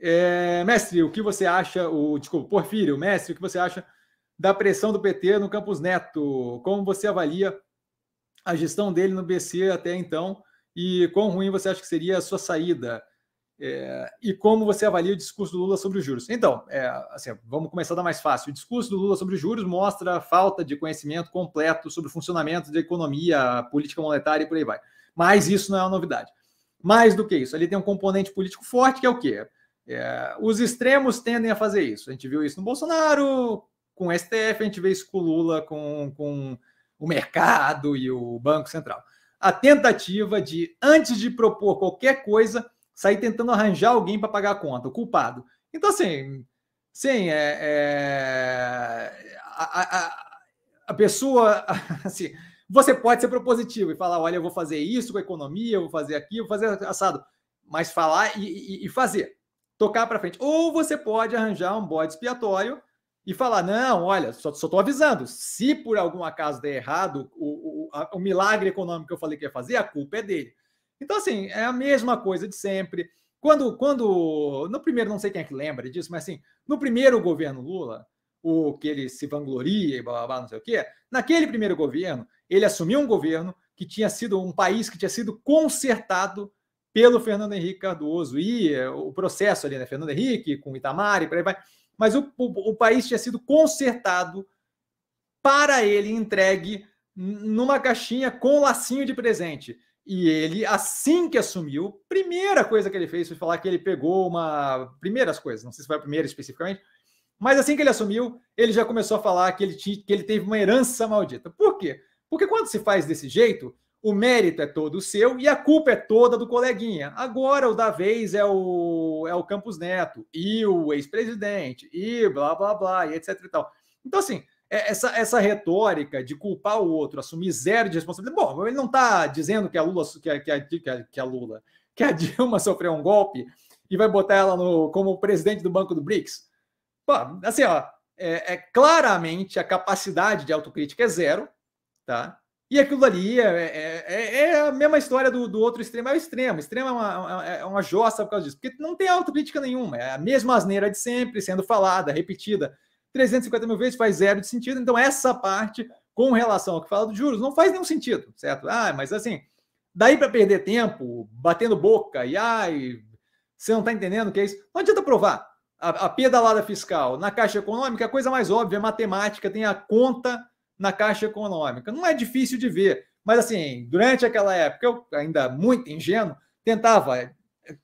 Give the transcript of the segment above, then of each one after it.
É, mestre, o que você acha? O, desculpa, Porfírio, mestre, o que você acha da pressão do PT no Campus Neto? Como você avalia a gestão dele no BC até então? E quão ruim você acha que seria a sua saída? É, e como você avalia o discurso do Lula sobre os juros? Então, é, assim, vamos começar da mais fácil. O discurso do Lula sobre os juros mostra a falta de conhecimento completo sobre o funcionamento da economia, política monetária e por aí vai. Mas isso não é uma novidade. Mais do que isso, ele tem um componente político forte, que é o quê? É, os extremos tendem a fazer isso. A gente viu isso no Bolsonaro, com o STF, a gente vê isso com o Lula, com, com o mercado e o Banco Central. A tentativa de, antes de propor qualquer coisa, sair tentando arranjar alguém para pagar a conta, o culpado. Então, assim, sim, é, é a, a, a, pessoa, assim, você pode ser propositivo e falar, olha, eu vou fazer isso com a economia, eu vou fazer aqui, vou fazer assado, mas falar e, e, e fazer tocar para frente. Ou você pode arranjar um bode expiatório e falar: não, olha, só estou avisando, se por algum acaso der errado, o, o, a, o milagre econômico que eu falei que ia fazer, a culpa é dele. Então, assim, é a mesma coisa de sempre. Quando, quando, no primeiro, não sei quem é que lembra disso, mas assim, no primeiro governo Lula, o que ele se vangloria e blá, blá, blá, não sei o quê, naquele primeiro governo, ele assumiu um governo que tinha sido um país que tinha sido consertado pelo Fernando Henrique Cardoso e eh, o processo ali, né? Fernando Henrique com Itamar e por aí vai. Mas o, o, o país tinha sido consertado para ele entregue numa caixinha com lacinho de presente. E ele, assim que assumiu, primeira coisa que ele fez foi falar que ele pegou uma. Primeiras coisas, não sei se foi a primeira especificamente, mas assim que ele assumiu, ele já começou a falar que ele, tinha, que ele teve uma herança maldita. Por quê? Porque quando se faz desse jeito, o mérito é todo seu e a culpa é toda do coleguinha. Agora o da vez é o, é o Campos Neto e o ex-presidente e blá, blá, blá, e etc e tal. Então, assim, é, essa, essa retórica de culpar o outro, assumir zero de responsabilidade. Bom, ele não está dizendo que a Lula, que a, que a, que a, Lula, que a Dilma sofreu um golpe e vai botar ela no, como presidente do Banco do BRICS. Pô, assim, ó, é, é claramente a capacidade de autocrítica é zero, tá? E aquilo ali é, é, é, é, a mesma história do, do outro extremo, é o extremo. O extremo é, é uma, é uma jossa por causa disso, porque não tem autocrítica nenhuma, é a mesma asneira de sempre, sendo falada, repetida 350 mil vezes, faz zero de sentido. Então, essa parte, com relação ao que fala dos juros, não faz nenhum sentido, certo? Ah, mas assim, daí para perder tempo, batendo boca, e ai, você não está entendendo o que é isso, não adianta provar. A, a pedalada fiscal na Caixa Econômica, a coisa mais óbvia, matemática, tem a conta na Caixa Econômica. Não é difícil de ver, mas assim, durante aquela época, eu ainda muito ingênuo, tentava eh,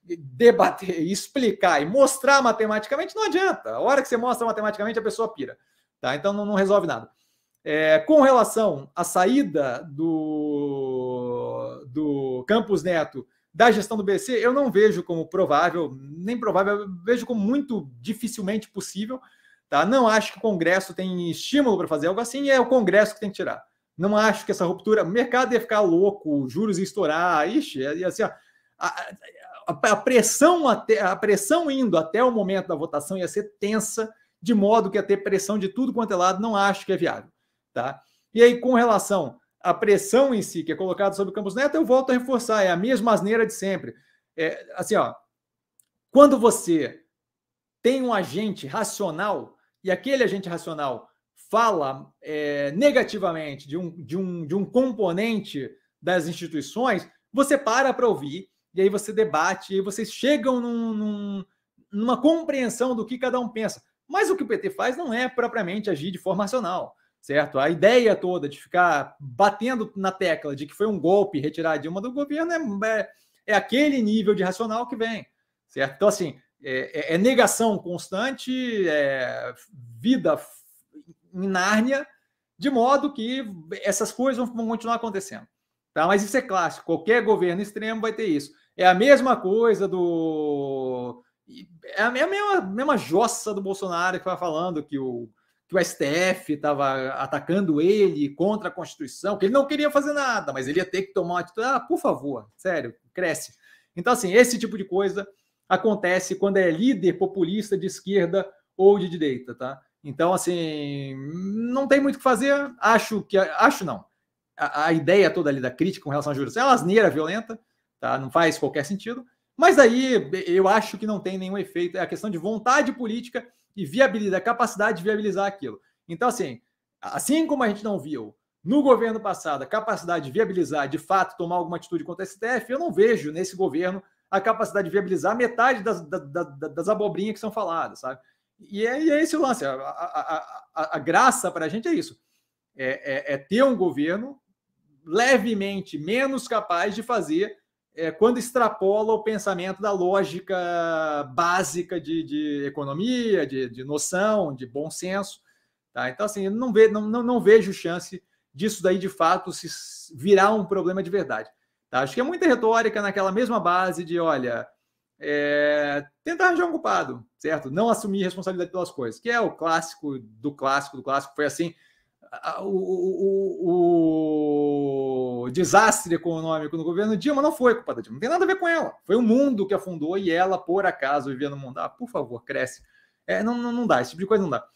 debater, explicar e mostrar matematicamente, não adianta. A hora que você mostra matematicamente, a pessoa pira. Tá? Então não, não resolve nada. É, com relação à saída do, do Campos Neto da gestão do BC, eu não vejo como provável, nem provável, vejo como muito dificilmente possível. Tá? Não acho que o Congresso tem estímulo para fazer algo assim, e é o Congresso que tem que tirar. Não acho que essa ruptura. O mercado ia ficar louco, juros ia estourar, ixi, e assim, ó, a, a, a, pressão até, a pressão indo até o momento da votação ia ser tensa, de modo que ia ter pressão de tudo quanto é lado, não acho que é viável. Tá? E aí, com relação à pressão em si, que é colocada sobre o Campos Neto, eu volto a reforçar, é a mesma asneira de sempre. É, assim, ó, quando você tem um agente racional e aquele agente racional fala é, negativamente de um, de, um, de um componente das instituições, você para para ouvir e aí você debate e vocês chegam num, num, numa compreensão do que cada um pensa. Mas o que o PT faz não é propriamente agir de forma racional, certo? A ideia toda de ficar batendo na tecla de que foi um golpe retirar a Dilma do governo é, é, é aquele nível de racional que vem, certo? Então, assim, é, é, é negação constante, é vida em Nárnia, de modo que essas coisas vão continuar acontecendo. Tá? Mas isso é clássico, qualquer governo extremo vai ter isso. É a mesma coisa do. É a é mesma, mesma jossa do Bolsonaro que vai falando que o, que o STF estava atacando ele contra a Constituição, que ele não queria fazer nada, mas ele ia ter que tomar uma atitude. Ah, por favor, sério, cresce. Então, assim, esse tipo de coisa acontece quando é líder populista de esquerda ou de direita, tá? Então, assim, não tem muito o que fazer. Acho que. Acho não. A, a ideia toda ali da crítica com relação ao juros é uma asneira violenta, tá? Não faz qualquer sentido. Mas aí eu acho que não tem nenhum efeito. É a questão de vontade política e viabilidade, capacidade de viabilizar aquilo. Então, assim, assim como a gente não viu no governo passado a capacidade de viabilizar, de fato, tomar alguma atitude contra a STF, eu não vejo nesse governo a capacidade de viabilizar metade das, das, das, abobrinhas que são faladas, sabe? E é, e é esse o lance. A, a, a, a graça para a gente é isso. É, é, é, ter um governo levemente menos capaz de fazer é, quando extrapola o pensamento da lógica básica de, de economia, de, de, noção, de bom senso. Tá? Então, assim, eu não, ve, não, não, não vejo chance disso daí de fato se virar um problema de verdade. Acho que é muita retórica naquela mesma base de, olha, é, tentar arranjar um culpado, certo? Não assumir responsabilidade pelas coisas, que é o clássico do clássico do clássico. Foi assim, o, o, o, o desastre econômico no governo Dilma não foi culpa da Dilma, não tem nada a ver com ela. Foi o mundo que afundou e ela, por acaso, vivendo no mundo. Ah, por favor, cresce. É, não, não, não dá, esse tipo de coisa não dá.